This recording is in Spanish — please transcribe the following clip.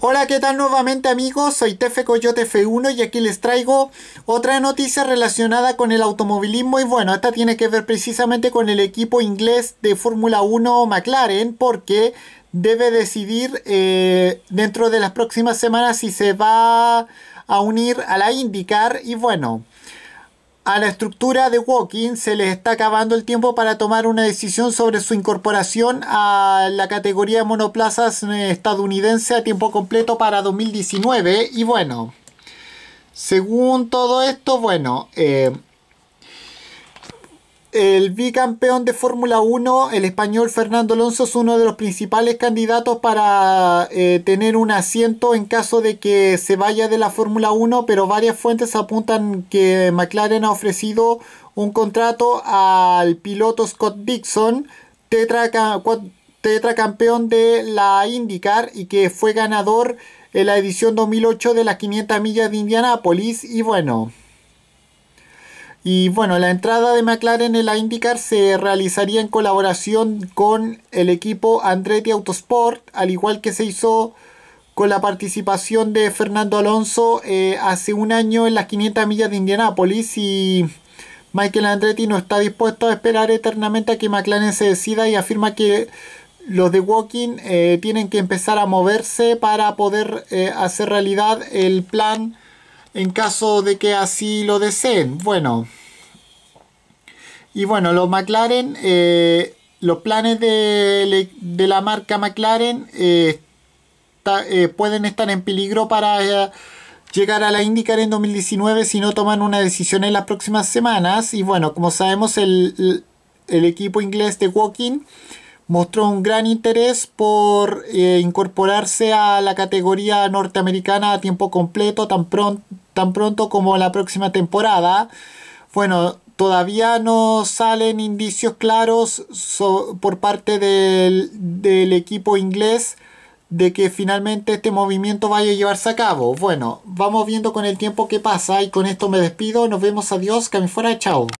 Hola, ¿qué tal nuevamente amigos? Soy Tefe Coyote F1 y aquí les traigo otra noticia relacionada con el automovilismo y bueno, esta tiene que ver precisamente con el equipo inglés de Fórmula 1 McLaren porque debe decidir eh, dentro de las próximas semanas si se va a unir a la IndyCar y bueno... A la estructura de Walking se les está acabando el tiempo para tomar una decisión sobre su incorporación a la categoría de monoplazas eh, estadounidense a tiempo completo para 2019. Y bueno, según todo esto, bueno, eh, el bicampeón de Fórmula 1, el español Fernando Alonso, es uno de los principales candidatos para eh, tener un asiento en caso de que se vaya de la Fórmula 1, pero varias fuentes apuntan que McLaren ha ofrecido un contrato al piloto Scott Dixon, tetracampeón de la IndyCar y que fue ganador en la edición 2008 de las 500 millas de Indianápolis. Y bueno. Y bueno, la entrada de McLaren en la IndyCar se realizaría en colaboración con el equipo Andretti Autosport, al igual que se hizo con la participación de Fernando Alonso eh, hace un año en las 500 millas de Indianápolis y Michael Andretti no está dispuesto a esperar eternamente a que McLaren se decida y afirma que los de Walking eh, tienen que empezar a moverse para poder eh, hacer realidad el plan en caso de que así lo deseen. Bueno, y bueno, los McLaren, eh, los planes de, la marca McLaren eh, eh, pueden estar en peligro para llegar a la IndyCar en 2019 si no toman una decisión en las próximas semanas. Y bueno, como sabemos, el, equipo inglés de Walking mostró un gran interés por incorporarse a la categoría norteamericana a tiempo completo tan pronto tan pronto como la próxima temporada. Bueno, todavía no salen indicios claros por parte del, equipo inglés de que finalmente este movimiento vaya a llevarse a cabo. Bueno, vamos viendo con el tiempo que pasa y con esto me despido. Nos vemos, adiós, que me fuera, chao.